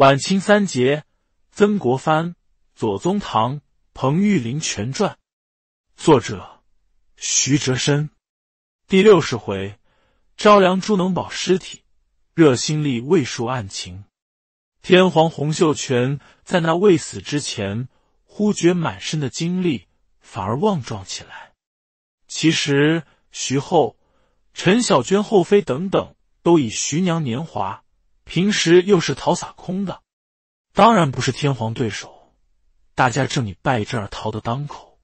晚清三杰：曾国藩、左宗棠、彭玉麟全传，作者徐哲深。第六十回：昭良朱能保尸体，热心力未述案情。天皇洪秀全在那未死之前，忽觉满身的精力反而旺壮起来。其实徐后、陈小娟后妃等等，都以徐娘年华。平时又是逃洒空的，当然不是天皇对手。大家正你败阵而逃的当口，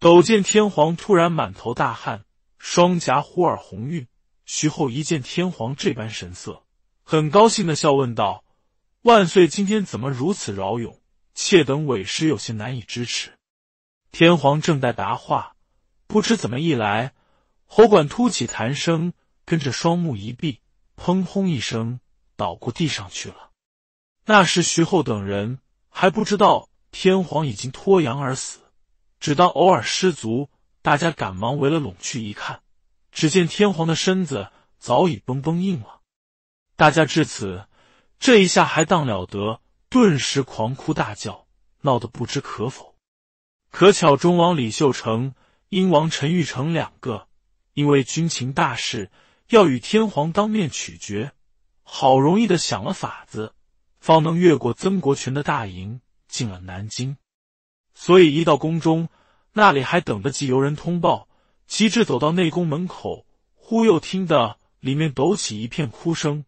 狗见天皇突然满头大汗，双颊忽而红晕。徐后一见天皇这般神色，很高兴的笑问道：“万岁，今天怎么如此饶勇？妾等委实有些难以支持。”天皇正在答话，不知怎么一来，喉管突起痰声，跟着双目一闭，砰轰一声。倒过地上去了。那时徐厚等人还不知道天皇已经脱阳而死，只当偶尔失足。大家赶忙围了拢去一看，只见天皇的身子早已绷绷硬了。大家至此，这一下还当了得，顿时狂哭大叫，闹得不知可否。可巧忠王李秀成、英王陈玉成两个，因为军情大事要与天皇当面取决。好容易的想了法子，方能越过曾国荃的大营，进了南京。所以一到宫中，那里还等得及游人通报。及至走到内宫门口，忽又听得里面抖起一片哭声。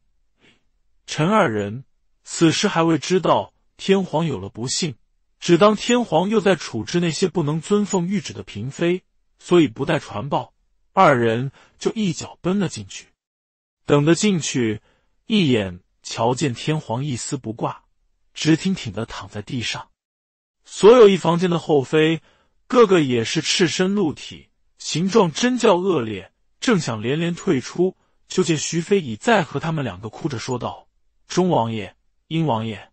陈二人此时还未知道天皇有了不幸，只当天皇又在处置那些不能遵奉谕旨的嫔妃，所以不待传报，二人就一脚奔了进去。等得进去。一眼瞧见天皇一丝不挂，直挺挺的躺在地上，所有一房间的后妃个个也是赤身露体，形状真叫恶劣。正想连连退出，就见徐妃已再和他们两个哭着说道：“钟王爷、殷王爷，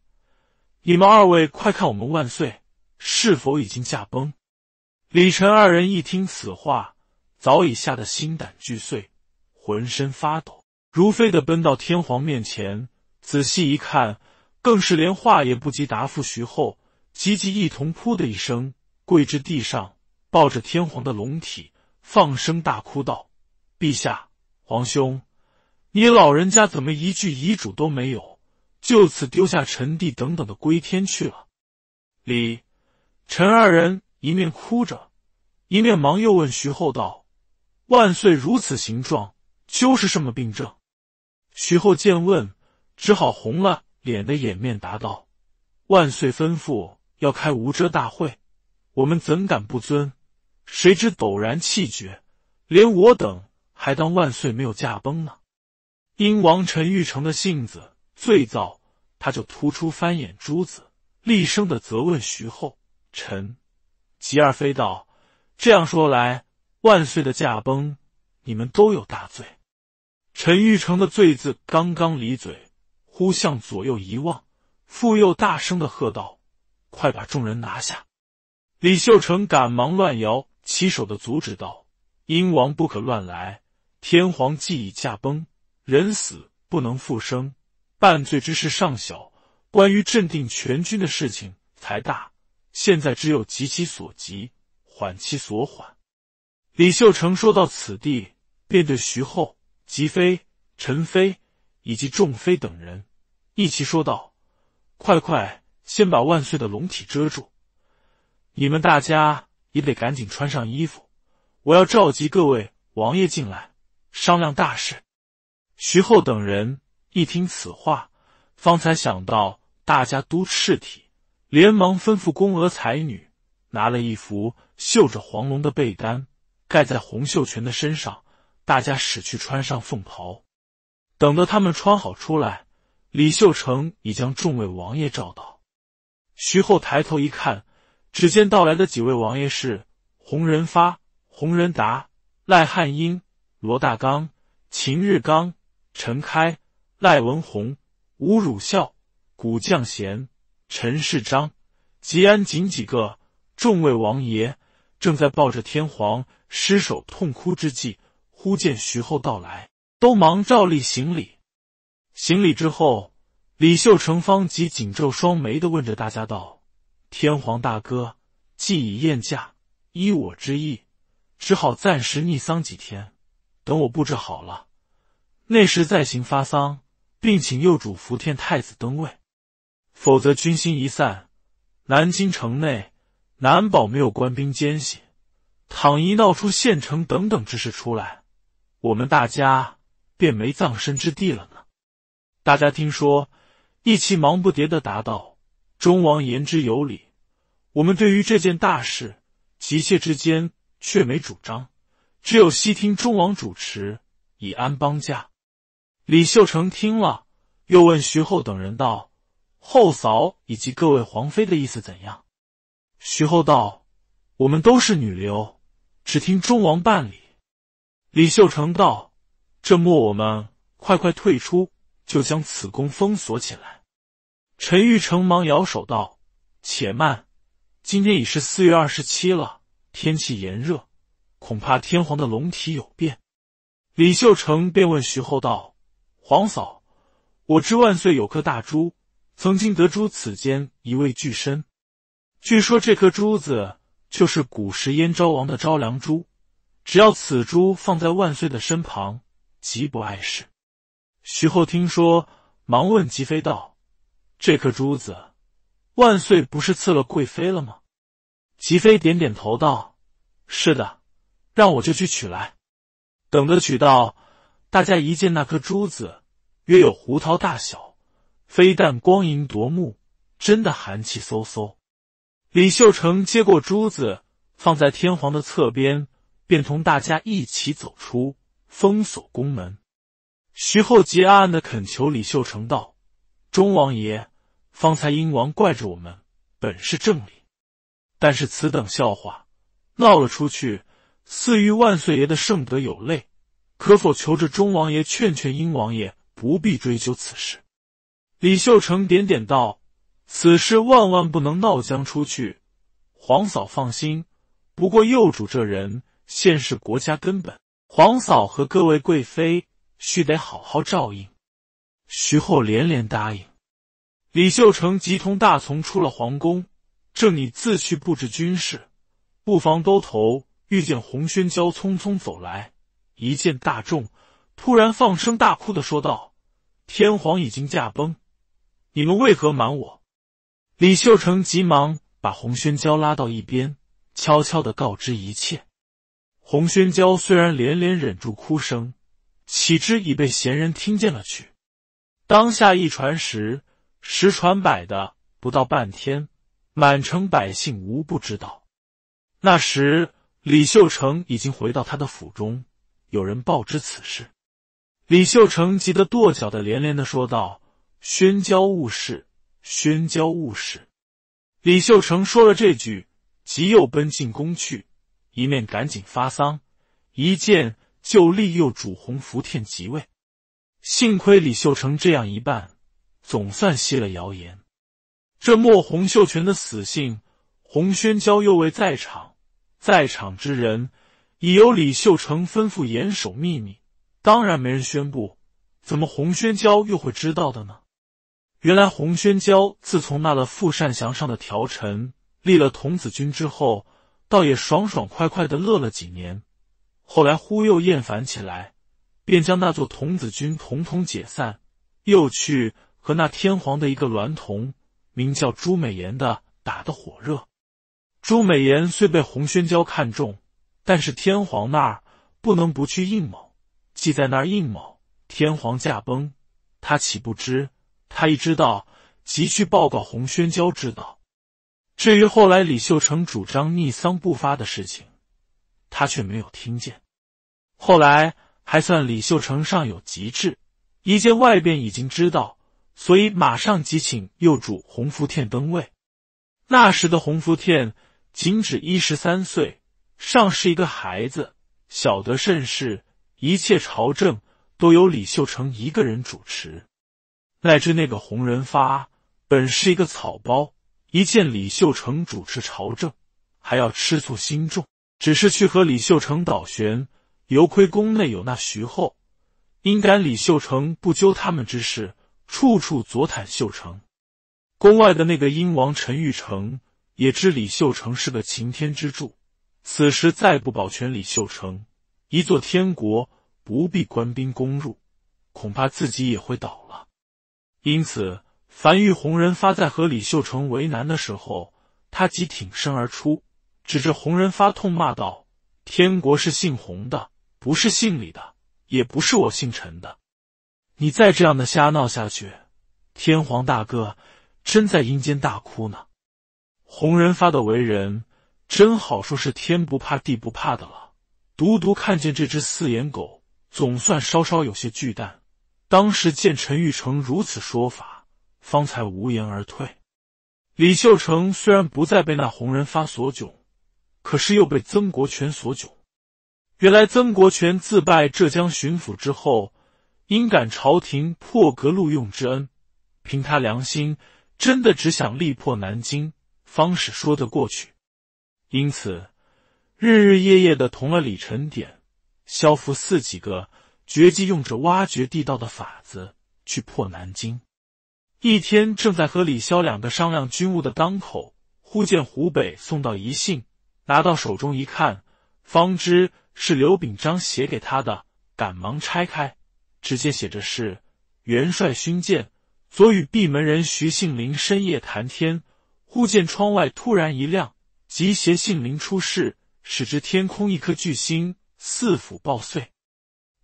你们二位快看，我们万岁是否已经驾崩？”李晨二人一听此话，早已吓得心胆俱碎，浑身发抖。如飞的奔到天皇面前，仔细一看，更是连话也不及答复。徐后急急一同扑的一声跪至地上，抱着天皇的龙体，放声大哭道：“陛下，皇兄，你老人家怎么一句遗嘱都没有，就此丢下臣弟等等的归天去了？”李、陈二人一面哭着，一面忙又问徐后道：“万岁如此形状，究竟是什么病症？”徐后见问，只好红了脸的掩面答道：“万岁吩咐要开无遮大会，我们怎敢不遵？谁知陡然气绝，连我等还当万岁没有驾崩呢。”因王臣玉成的性子最躁，他就突出翻眼珠子，厉声的责问徐后：“臣吉二妃道，这样说来，万岁的驾崩，你们都有大罪。”陈玉成的“罪”字刚刚离嘴，忽向左右一望，复又大声的喝道：“快把众人拿下！”李秀成赶忙乱摇旗手的阻止道：“英王不可乱来，天皇既已驾崩，人死不能复生，半罪之事尚小，关于镇定全军的事情才大。现在只有急其所急，缓其所缓。”李秀成说到此地，便对徐厚。吉妃、陈妃以及众妃等人一齐说道：“快快，先把万岁的龙体遮住！你们大家也得赶紧穿上衣服。我要召集各位王爷进来商量大事。”徐厚等人一听此话，方才想到大家都赤体，连忙吩咐宫娥才女拿了一幅绣着黄龙的被单，盖在洪秀全的身上。大家使去穿上凤袍，等到他们穿好出来，李秀成已将众位王爷召到。徐厚抬头一看，只见到来的几位王爷是洪仁发、洪仁达、赖汉英、罗大刚、秦日刚、陈开、赖文宏、吴汝孝、古将贤、陈世章、吉安锦几个。众位王爷正在抱着天皇尸首痛哭之际。忽见徐后到来，都忙照例行礼。行礼之后，李秀成方即紧皱双眉的问着大家道：“天皇大哥既已宴驾，依我之意，只好暂时逆丧几天，等我布置好了，那时再行发丧，并请幼主福天太子登位。否则军心一散，南京城内难保没有官兵奸细，倘一闹出县城等等之事出来。”我们大家便没葬身之地了呢。大家听说，一气忙不迭的答道：“忠王言之有理，我们对于这件大事，急切之间却没主张，只有悉听忠王主持，以安邦家。”李秀成听了，又问徐厚等人道：“后嫂以及各位皇妃的意思怎样？”徐厚道：“我们都是女流，只听忠王办理。”李秀成道：“这莫，我们快快退出，就将此宫封锁起来。”陈玉成忙摇手道：“且慢，今天已是四月二十七了，天气炎热，恐怕天皇的龙体有变。”李秀成便问徐厚道：“皇嫂，我知万岁有颗大珠，曾经得珠此间一位巨身，据说这颗珠子就是古时燕昭王的昭良珠。”只要此珠放在万岁的身旁，极不碍事。徐后听说，忙问吉妃道：“这颗珠子，万岁不是赐了贵妃了吗？”吉妃点点头道：“是的，让我就去取来。”等得取到，大家一见那颗珠子，约有胡桃大小，非但光莹夺目，真的寒气嗖嗖。李秀成接过珠子，放在天皇的侧边。便同大家一起走出，封锁宫门。徐厚吉暗暗的恳求李秀成道：“中王爷，方才英王怪着我们，本是正理。但是此等笑话闹了出去，似于万岁爷的圣德有累，可否求着中王爷劝劝英王爷，不必追究此事？”李秀成点点道：“此事万万不能闹将出去，皇嫂放心。不过幼主这人……”现是国家根本，皇嫂和各位贵妃需得好好照应。徐后连连答应。李秀成急同大从出了皇宫，正你自去布置军事。不妨兜头遇见洪宣娇，匆匆走来，一见大众，突然放声大哭的说道：“天皇已经驾崩，你们为何瞒我？”李秀成急忙把洪宣娇拉到一边，悄悄的告知一切。洪宣娇虽然连连忍住哭声，岂知已被闲人听见了去。当下一传十，十传百的，不到半天，满城百姓无不知道。那时李秀成已经回到他的府中，有人报知此事，李秀成急得跺脚的连连的说道：“宣娇误事，宣娇误事。”李秀成说了这句，即又奔进宫去。一面赶紧发丧，一见就利诱主洪福天即位。幸亏李秀成这样一办，总算泄了谣言。这莫洪秀全的死讯，洪宣娇又未在场，在场之人已由李秀成吩咐严守秘密，当然没人宣布。怎么洪宣娇又会知道的呢？原来洪宣娇自从纳了傅善祥上的条陈，立了童子军之后。倒也爽爽快快的乐了几年，后来忽又厌烦起来，便将那座童子军统统解散，又去和那天皇的一个娈童，名叫朱美颜的打得火热。朱美颜虽被洪宣娇看中，但是天皇那儿不能不去应卯，既在那儿应卯，天皇驾崩，他岂不知？他一知道，即去报告洪宣娇，知道。至于后来李秀成主张逆丧不发的事情，他却没有听见。后来还算李秀成尚有极智，一见外边已经知道，所以马上急请幼主洪福天登位。那时的洪福天仅只一十三岁，尚是一个孩子，晓得甚世，一切朝政都由李秀成一个人主持。乃至那个洪仁发本是一个草包。一见李秀成主持朝政，还要吃醋心重，只是去和李秀成倒悬，尤亏宫内有那徐厚，因感李秀成不揪他们之事，处处左袒秀成。宫外的那个英王陈玉成也知李秀成是个擎天之柱，此时再不保全李秀成，一座天国不必官兵攻入，恐怕自己也会倒了。因此。樊玉红、仁发在和李秀成为难的时候，他即挺身而出，指着红仁发痛骂道：“天国是姓洪的，不是姓李的，也不是我姓陈的。你再这样的瞎闹下去，天皇大哥真在阴间大哭呢。”洪仁发的为人真好，说是天不怕地不怕的了，独独看见这只四眼狗，总算稍稍有些惧惮。当时见陈玉成如此说法。方才无言而退。李秀成虽然不再被那洪仁发所窘，可是又被曾国荃所窘。原来曾国荃自拜浙江巡抚之后，因感朝廷破格录用之恩，凭他良心，真的只想力破南京，方是说得过去。因此，日日夜夜的同了李成典、萧福四几个，决计用着挖掘地道的法子去破南京。一天正在和李潇两个商量军务的当口，忽见湖北送到一信，拿到手中一看，方知是刘秉章写给他的，赶忙拆开，直接写着是：“元帅勋鉴。昨与闭门人徐杏林深夜谈天，忽见窗外突然一亮，即携杏林出世，使之天空一颗巨星四府爆碎。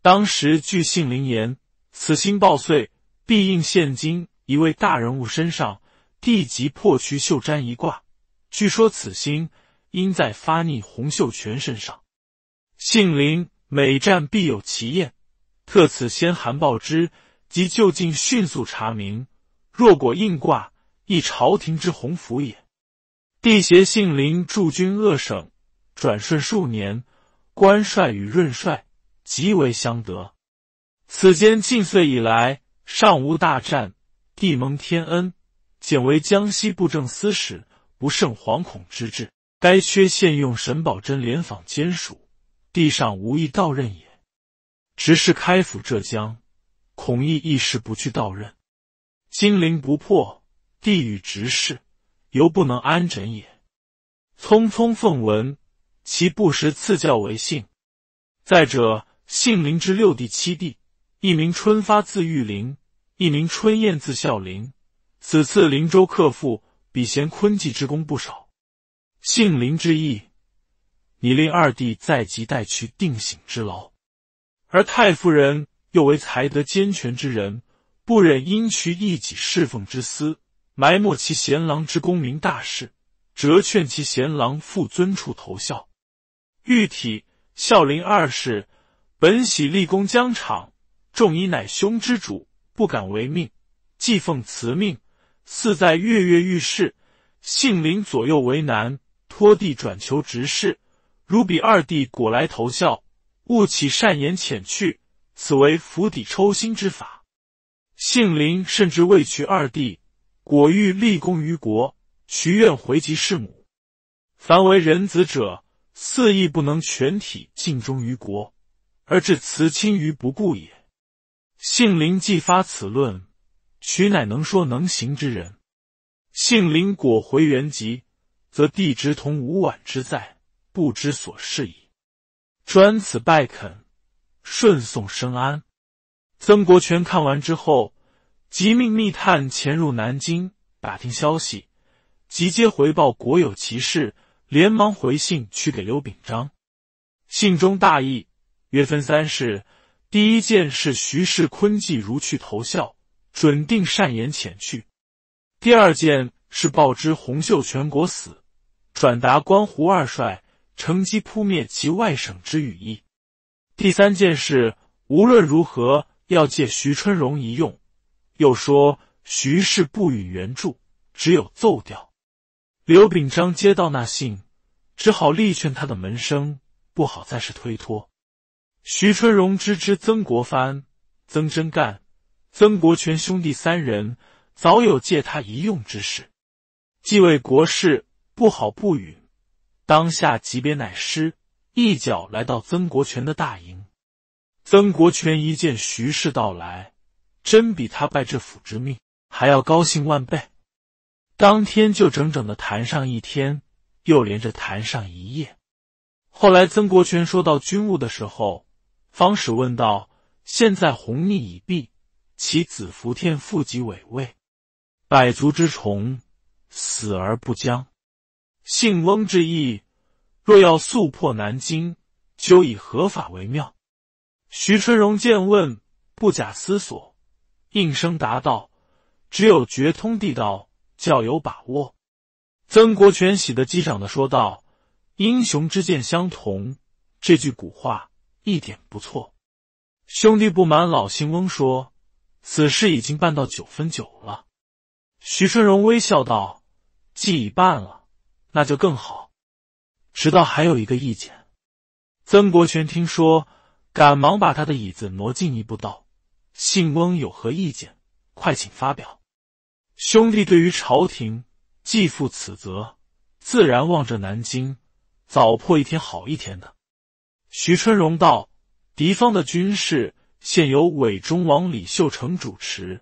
当时据信林言，此星爆碎，必应现今。”一位大人物身上地级破渠秀瞻一卦，据说此星应在发逆洪秀全身上。杏林每战必有奇验，特此先函报之，即就近迅速查明。若果应卦，亦朝廷之鸿福也。帝协杏林驻军鄂省，转瞬数年，官帅与润帅极为相得。此间近岁以来，尚无大战。帝蒙天恩，简为江西布政司使，不胜惶恐之至。该缺现用沈葆桢联访监署，地上无意到任也。直事开府浙江，恐亦一时不去到任。金陵不破，地与直事犹不能安枕也。匆匆奉闻，其不时赐教为姓。再者，杏林之六弟七弟，一名春发，自玉林。一名春燕字孝林，此次灵州客父，比贤昆季之功不少。姓林之意，你令二弟在即带去定省之劳。而太夫人又为才德兼全之人，不忍因取一己侍奉之私，埋没其贤郎之功名大事，折劝其贤郎复尊处投效。玉体孝林二世，本喜立功疆场，重以乃兄之主。不敢违命，既奉慈命，似在跃跃欲试。性临左右为难，托地转求执事，如彼二弟果来投效，勿起善言遣去，此为釜底抽薪之法。性灵甚至未娶二弟，果欲立功于国，徐愿回籍弑母。凡为人子者，肆亦不能全体尽忠于国，而置慈亲于不顾也。杏林既发此论，取乃能说能行之人。杏林果回原籍，则弟直同吴婉之在，不知所事矣。专此拜恳，顺送生安。曾国荃看完之后，即命密探潜入南京打听消息，即接回报国有其事，连忙回信去给刘秉章。信中大意约分三事。第一件是徐世坤既如去投效，准定善言遣去；第二件是报知洪秀全国死，转达关胡二帅，乘机扑灭其外省之羽翼；第三件事，无论如何要借徐春荣一用，又说徐氏不予援助，只有奏掉。刘秉章接到那信，只好力劝他的门生，不好再是推脱。徐春荣知之，曾国藩、曾贞干、曾国荃兄弟三人早有借他一用之事，既为国事，不好不允。当下级别乃师，一脚来到曾国荃的大营。曾国荃一见徐氏到来，真比他拜这府之命还要高兴万倍。当天就整整的谈上一天，又连着谈上一夜。后来曾国荃说到军务的时候。方士问道：“现在红逆已毕，其子福天复即委位，百足之虫，死而不僵。姓翁之意，若要速破南京，究以何法为妙？”徐春荣见问，不假思索，应声答道：“只有绝通地道，较有把握。”曾国荃喜得击掌的说道：“英雄之见相同，这句古话。”一点不错，兄弟不满老信翁说：“此事已经办到九分九了。”徐春荣微笑道：“既已办了，那就更好。”直到还有一个意见，曾国荃听说，赶忙把他的椅子挪进一步道：“信翁有何意见？快请发表。”兄弟对于朝廷既负此责，自然望着南京，早破一天好一天的。徐春荣道：“敌方的军事现由伪忠王李秀成主持，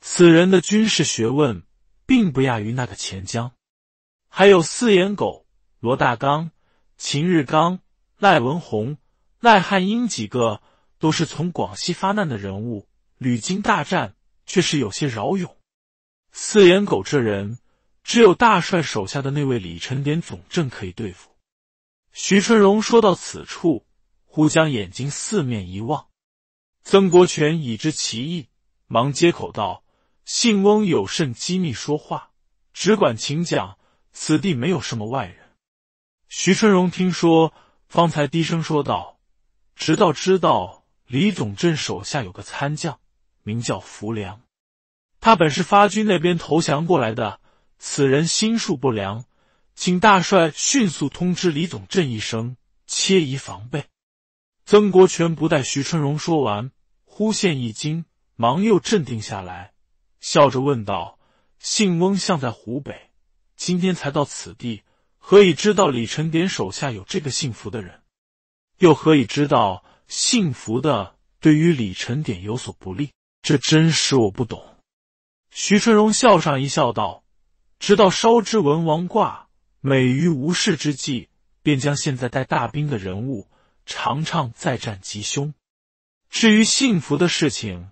此人的军事学问并不亚于那个钱江。还有四眼狗罗大刚、秦日刚、赖文宏、赖汉英几个，都是从广西发难的人物，屡经大战，却是有些饶勇。四眼狗这人，只有大帅手下的那位李成典总政可以对付。”徐春荣说到此处，忽将眼睛四面一望。曾国权已知其意，忙接口道：“姓翁有甚机密说话，只管请讲。此地没有什么外人。”徐春荣听说，方才低声说道：“直到知道李总镇手下有个参将，名叫福良，他本是发军那边投降过来的，此人心术不良。”请大帅迅速通知李总镇一声，切宜防备。曾国荃不待徐春荣说完，忽现一惊，忙又镇定下来，笑着问道：“姓翁，像在湖北，今天才到此地，何以知道李成典手下有这个姓福的人？又何以知道姓福的对于李成典有所不利？这真使我不懂。”徐春荣笑上一笑道：“直到烧之文王卦。”美于无事之际，便将现在带大兵的人物，尝尝再战吉凶。至于幸福的事情，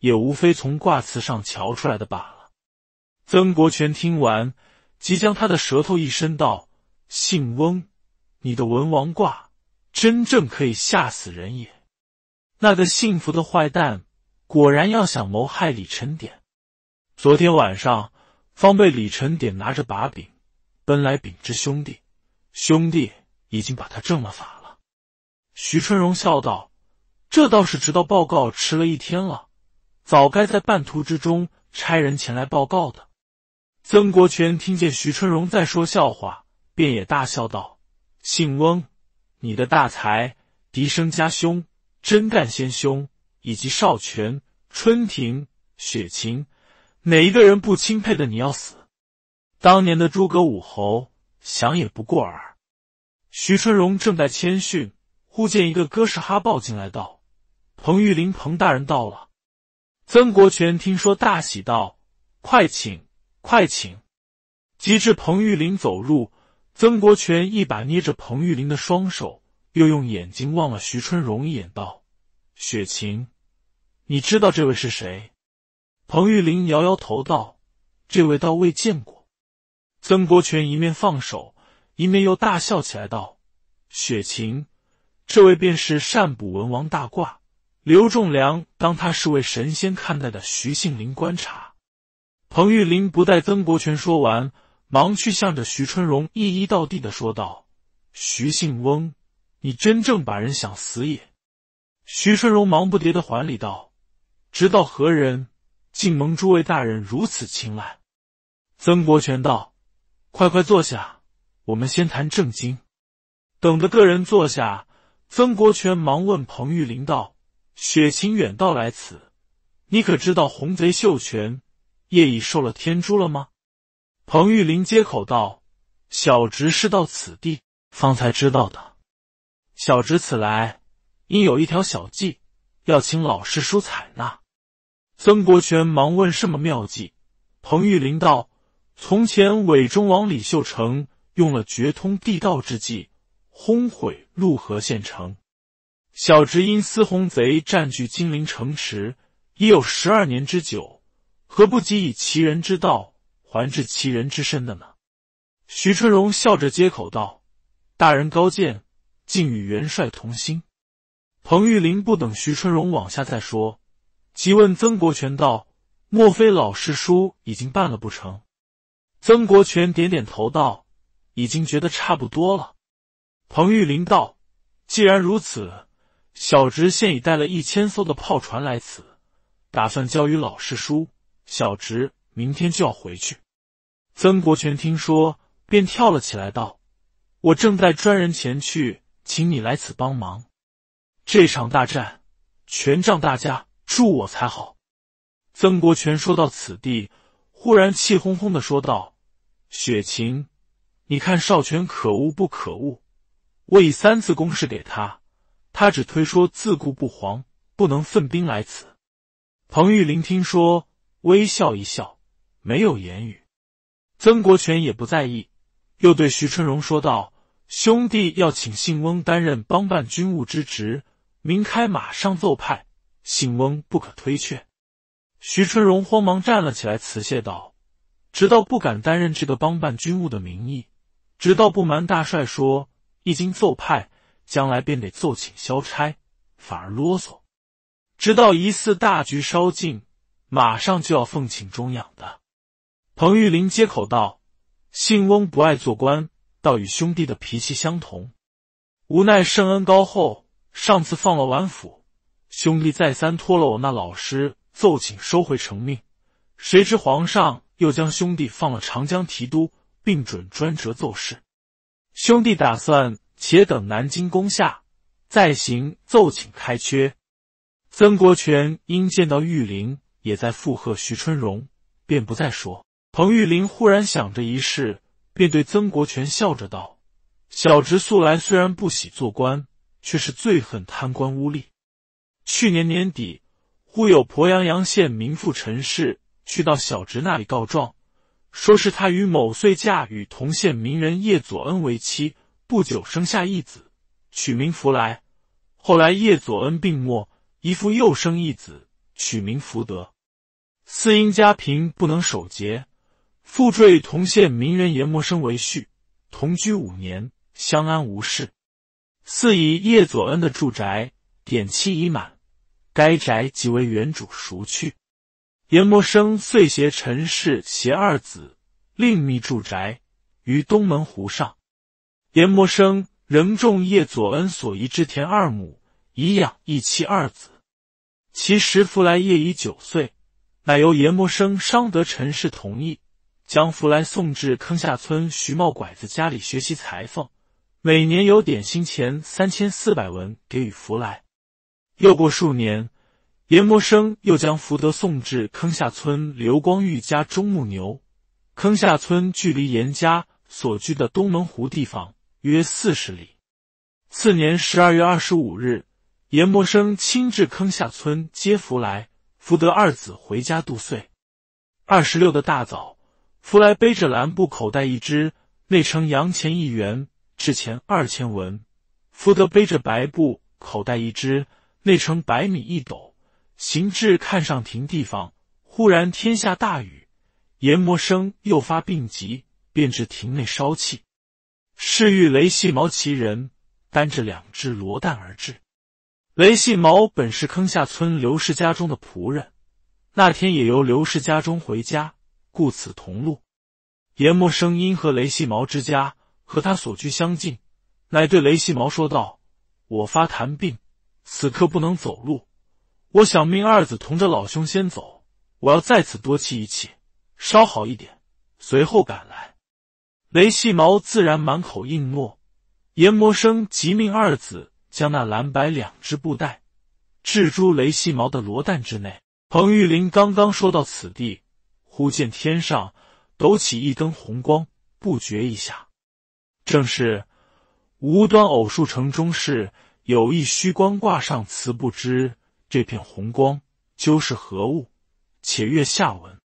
也无非从卦辞上瞧出来的罢了。曾国荃听完，即将他的舌头一伸，道：“姓翁，你的文王卦真正可以吓死人也。那个幸福的坏蛋，果然要想谋害李晨典。昨天晚上，方被李晨典拿着把柄。”奔来禀知兄弟，兄弟已经把他正了法了。徐春荣笑道：“这倒是，直到报告迟了一天了，早该在半途之中差人前来报告的。”曾国荃听见徐春荣在说笑话，便也大笑道：“姓翁，你的大才、笛声家兄、真干先兄以及少荃、春亭、雪晴，哪一个人不钦佩的？你要死！”当年的诸葛武侯，想也不过尔。徐春荣正在谦逊，忽见一个哥什哈抱进来道：“彭玉林，彭大人到了。”曾国荃听说，大喜道：“快请，快请！”及至彭玉林走入，曾国荃一把捏着彭玉林的双手，又用眼睛望了徐春荣一眼，道：“雪晴，你知道这位是谁？”彭玉林摇摇头道：“这位倒未见过。”曾国权一面放手，一面又大笑起来，道：“雪晴，这位便是善卜文王大卦刘仲良，当他是位神仙看待的。”徐杏林观察，彭玉林不待曾国权说完，忙去向着徐春荣一一到地的说道：“徐杏翁，你真正把人想死也。”徐春荣忙不迭的还礼道：“直到何人，竟蒙诸位大人如此青睐。”曾国权道。快快坐下，我们先谈正经。等的个人坐下，曾国荃忙问彭玉林道：“雪晴远道来此，你可知道洪贼秀全夜已受了天诛了吗？”彭玉林接口道：“小侄是到此地方才知道的。小侄此来，因有一条小计，要请老师叔采纳。”曾国荃忙问：“什么妙计？”彭玉林道。从前伪忠王李秀成用了绝通地道之计，轰毁陆河县城。小侄因私红贼占据金陵城池已有十二年之久，何不及以其人之道还治其人之身的呢？徐春荣笑着接口道：“大人高见，竟与元帅同心。”彭玉麟不等徐春荣往下再说，即问曾国荃道：“莫非老师叔已经办了不成？”曾国荃点点头道：“已经觉得差不多了。”彭玉林道：“既然如此，小侄现已带了一千艘的炮船来此，打算交与老师叔。小侄明天就要回去。”曾国荃听说，便跳了起来道：“我正带专人前去，请你来此帮忙。这场大战，全仗大家助我才好。”曾国荃说到此地，忽然气哄哄的说道。雪晴，你看少权可恶不可恶？我已三次公示给他，他只推说自顾不遑，不能奋兵来此。彭玉林听说，微笑一笑，没有言语。曾国荃也不在意，又对徐春荣说道：“兄弟要请信翁担任帮办军务之职，明开马上奏派，信翁不可推却。”徐春荣慌忙站了起来，辞谢道。直到不敢担任这个帮办军务的名义，直到不瞒大帅说，一经奏派，将来便得奏请消差，反而啰嗦。直到疑似大局稍尽，马上就要奉请中养的。彭玉林接口道：“姓翁不爱做官，倒与兄弟的脾气相同。无奈圣恩高厚，上次放了晚府，兄弟再三托了我那老师奏请收回成命，谁知皇上。”又将兄弟放了长江提督，并准专折奏事。兄弟打算且等南京攻下，再行奏请开缺。曾国荃因见到玉林也在附和徐春荣，便不再说。彭玉林忽然想着一事，便对曾国荃笑着道：“小侄素来虽然不喜做官，却是最恨贪官污吏。去年年底，忽有鄱阳阳县民妇陈氏。”去到小侄那里告状，说是他与某岁嫁与同县名人叶佐恩为妻，不久生下一子，取名福来。后来叶佐恩病没，姨父又生一子，取名福德。四因家贫不能守节，父缀同县名人阎默生为婿，同居五年，相安无事。四以叶佐恩的住宅典期已满，该宅即为原主赎去。阎摩生遂携陈氏携二子另觅住宅于东门湖上，阎摩生仍种叶佐恩所遗之田二亩以养一妻二子，其时福来已九岁，乃由阎摩生商得陈氏同意，将福来送至坑下村徐茂拐子家里学习裁缝，每年有点心钱三千四百文给予福来。又过数年。阎摩生又将福德送至坑下村刘光玉家中牧牛。坑下村距离严家所居的东门湖地方约四十里。次年十二月二十五日，严摩生亲至坑下村接福来、福德二子回家度岁。二十六的大早，福来背着蓝布口袋一只，内盛洋钱一元；至钱二千文。福德背着白布口袋一只，内盛白米一斗。行至看上亭地方，忽然天下大雨，阎魔生又发病急，便至亭内烧气。是遇雷细毛其人，担着两只罗蛋而至。雷细毛本是坑下村刘氏家中的仆人，那天也由刘氏家中回家，故此同路。阎魔生因和雷细毛之家和他所居相近，乃对雷细毛说道：“我发痰病，此刻不能走路。”我想命二子同着老兄先走，我要在此多气一气，稍好一点，随后赶来。雷细毛自然满口应诺。阎魔生即命二子将那蓝白两只布袋置诸雷细毛的罗蛋之内。彭玉麟刚刚说到此地，忽见天上抖起一根红光，不觉一下，正是无端偶数城中事，有意虚光挂上词，不知。这片红光究是何物？且阅下文。